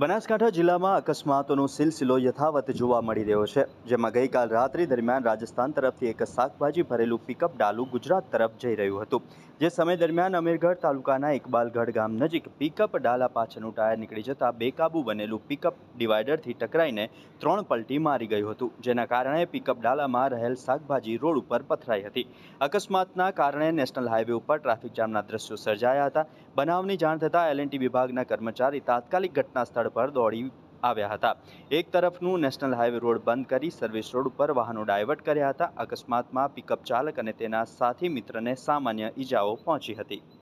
બનાસકાંઠા જિલ્લામાં અકસ્માતોનો સિલસિલો યથાવત જોવા મળી રહ્યો છે જેમાં ગઈકાલ રાત્રિ દરમિયાન રાજસ્થાન તરફથી એક શાકભાજી ભરેલું પિકઅપ ડાલુ ગુજરાત તરફ જઈ રહ્યું હતું જે સમય દરમિયાન અમીરગઢ તાલુકાના ઇકબાલગઢ ગામ નજીક પિકઅપ ડાલા પાછળનું ટાયર નીકળી જતાં બેકાબુ બનેલું પિકઅપ ડિવાઈડરથી ટકરાઈને ત્રણ પલટી મારી ગયું હતું જેના કારણે પિકઅપ ડાલામાં રહેલ શાકભાજી રોડ ઉપર પથરાઈ હતી અકસ્માતના કારણે નેશનલ હાઈવે ઉપર ટ્રાફિક જામના દ્રશ્યો સર્જાયા હતા બનાવની જાણ થતાં એલએનટી વિભાગના કર્મચારી તાત્કાલિક ઘટના સ્થળ પર દોડી આવ્યા હતા એક તરફનું નેશનલ હાઈવે રોડ બંધ કરી સર્વિસ રોડ ઉપર વાહનો ડાયવર્ટ કર્યા હતા અકસ્માતમાં પિકઅપ ચાલક અને તેના સાથી મિત્રને સામાન્ય ઈજાઓ પહોંચી હતી